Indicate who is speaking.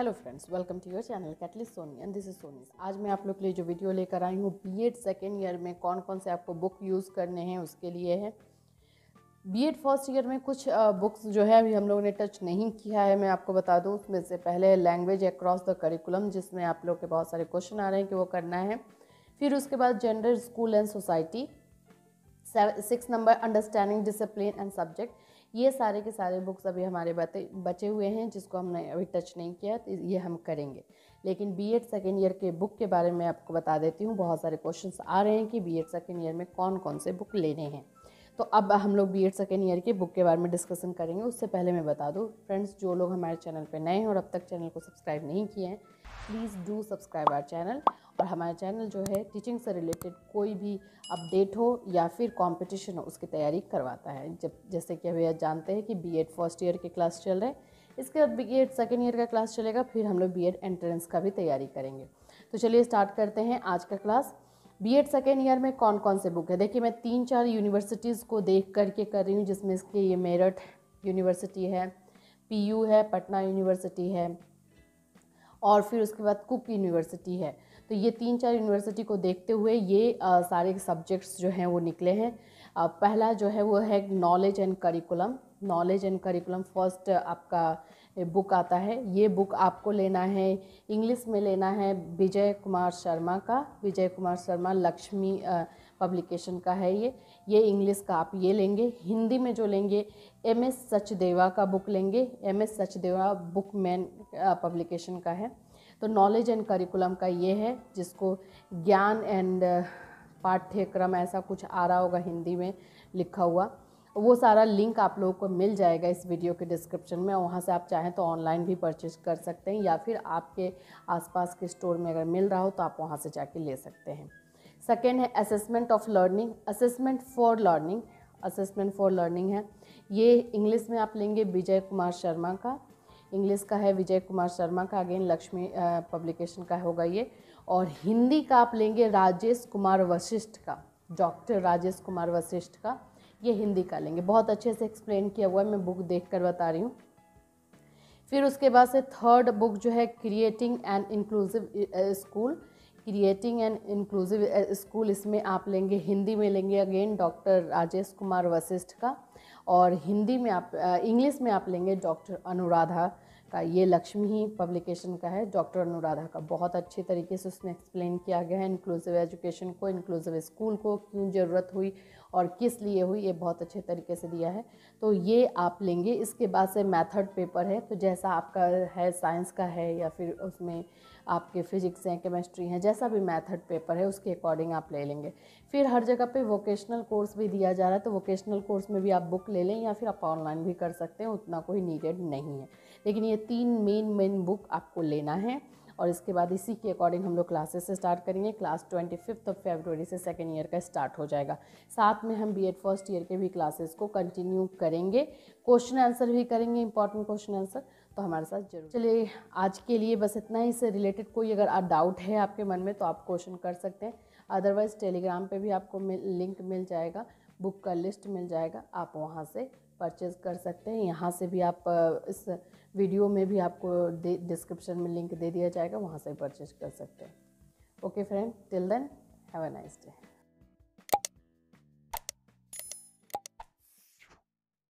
Speaker 1: hello friends welcome to your channel Catalyst Soni and this is Soni आज मैं आप लोग के लिए जो वीडियो लेकर आई हूँ बी एड सेकेंड ईयर में कौन कौन से आपको बुक यूज़ करने हैं उसके लिए है बी एड फर्स्ट ईयर में कुछ बुक्स जो है अभी हम लोगों ने टच नहीं किया है मैं आपको बता दूँ उसमें से पहले लैंग्वेज अक्रॉस द करिकुलम जिसमें आप लोग के बहुत सारे क्वेश्चन आ रहे हैं कि वो करना है फिर उसके बाद gender school and society six number understanding discipline and subject ये सारे के सारे बुक्स अभी हमारे बचे हुए हैं जिसको हमने अभी टच नहीं किया तो ये हम करेंगे लेकिन बी एड सेकेंड ईयर के बुक के बारे में आपको बता देती हूँ बहुत सारे क्वेश्चन आ रहे हैं कि बी एड सेकेंड ईयर में कौन कौन से बुक लेने हैं तो अब हम लोग बी एड सेकेंड ईयर के बुक के बारे में डिस्कशन करेंगे उससे पहले मैं बता दूँ फ्रेंड्स जो लोग हमारे चैनल पर नए हैं और अब तक चैनल को सब्सक्राइब नहीं किए हैं please do subscribe our channel और हमारा चैनल जो है टीचिंग से रिलेटेड कोई भी अपडेट हो या फिर कंपटीशन हो उसकी तैयारी करवाता है जब जैसे कि अभी जानते हैं कि बीएड फर्स्ट ईयर के क्लास चल रहे हैं इसके बाद बी एड सेकेंड ईयर का क्लास चलेगा फिर हम लोग बी एड एंट्रेंस का भी तैयारी करेंगे तो चलिए स्टार्ट करते हैं आज का class B Ed second year में कौन कौन से बुक है देखिए मैं तीन चार यूनिवर्सिटीज़ को देख करके कर रही हूँ जिसमें इसके ये मेरठ यूनिवर्सिटी है पीयू है पटना यूनिवर्सिटी है और फिर उसके बाद कुक यूनिवर्सिटी है तो ये तीन चार यूनिवर्सिटी को देखते हुए ये आ, सारे सब्जेक्ट्स जो हैं वो निकले हैं आ, पहला जो है वो है knowledge and curriculum knowledge and curriculum first आपका बुक आता है ये बुक आपको लेना है इंग्लिश में लेना है विजय कुमार शर्मा का विजय कुमार शर्मा लक्ष्मी पब्लिकेशन का है ये ये इंग्लिश का आप ये लेंगे हिंदी में जो लेंगे एम एस सचदेवा का बुक लेंगे M S Sachdeva book man publication का है तो नॉलेज एंड करिकुलम का ये है जिसको ज्ञान एंड uh, पाठ्यक्रम ऐसा कुछ आ रहा होगा हिंदी में लिखा हुआ वो सारा लिंक आप लोगों को मिल जाएगा इस वीडियो के डिस्क्रिप्शन में वहाँ से आप चाहें तो ऑनलाइन भी परचेज कर सकते हैं या फिर आपके आसपास के स्टोर में अगर मिल रहा हो तो आप वहाँ से जाके ले सकते हैं सेकेंड है assessment of learning assessment for learning assessment for learning है ये इंग्लिश में आप लेंगे विजय कुमार शर्मा का इंग्लिश का है विजय कुमार शर्मा का अगेन लक्ष्मी पब्लिकेशन का होगा ये और हिंदी का आप लेंगे राजेश कुमार वशिष्ठ का डॉक्टर राजेश कुमार वशिष्ठ का ये हिंदी का लेंगे बहुत अच्छे से एक्सप्लेन किया हुआ है मैं बुक देख कर बता रही हूँ फिर उसके बाद से थर्ड बुक जो है creating and inclusive school creating and inclusive school इसमें आप लेंगे हिंदी में लेंगे अगेन डॉक्टर राजेश कुमार वशिष्ठ का और हिंदी में आप इंग्लिश में आप लेंगे डॉक्टर अनुराधा का ये लक्ष्मी ही पब्लिकेशन का है डॉक्टर अनुराधा का बहुत अच्छे तरीके से उसमें एक्सप्लेन किया गया है इंक्लूसिव एजुकेशन को इंक्लूसिव स्कूल को क्यों ज़रूरत हुई और किस लिए हुई ये बहुत अच्छे तरीके से दिया है तो ये आप लेंगे इसके बाद से मैथड पेपर है तो जैसा आपका है साइंस का है या फिर उसमें आपके फिजिक्स हैं केमिस्ट्री हैं जैसा भी मैथड पेपर है उसके अकॉर्डिंग आप ले लेंगे फिर हर जगह पे वोकेशनल कोर्स भी दिया जा रहा है तो वोकेशनल कोर्स में भी आप बुक ले लें या फिर आप ऑनलाइन भी कर सकते हैं उतना कोई नीडेड नहीं है लेकिन ये तीन मेन मेन बुक आपको लेना है और इसके बाद इसी के अकॉर्डिंग हम लोग क्लासेस से स्टार्ट करेंगे class twenty fifth of February से सेकेंड ईयर का स्टार्ट हो जाएगा साथ में हम बीएड फर्स्ट ईयर के भी क्लासेस को कंटिन्यू करेंगे क्वेश्चन आंसर भी करेंगे इंपॉर्टेंट क्वेश्चन आंसर तो हमारे साथ जरूर चलिए आज के लिए बस इतना ही इससे रिलेटेड कोई अगर डाउट है आपके मन में तो आप क्वेश्चन कर सकते हैं अदरवाइज़ टेलीग्राम पर भी आपको मिल, लिंक मिल जाएगा बुक का लिस्ट मिल जाएगा आप वहाँ से परचेज़ कर सकते हैं यहाँ से भी आप इस वीडियो में भी आपको डिस्क्रिप्शन में लिंक दे दिया जाएगा वहाँ से परचेज कर सकते हैं okay friend till then have a nice day